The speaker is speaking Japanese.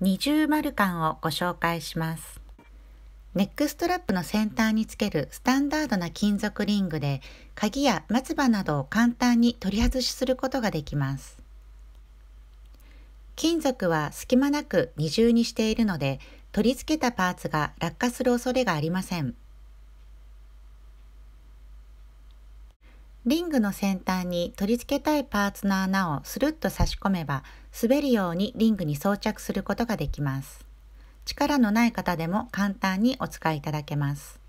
二重丸感をご紹介します。ネックストラップの先端につけるスタンダードな金属リングで鍵や松葉などを簡単に取り外しすることができます。金属は隙間なく二重にしているので取り付けたパーツが落下する恐れがありません。リングの先端に取り付けたいパーツの穴をスルッと差し込めば滑るようにリングに装着することができます。力のない方でも簡単にお使いいただけます。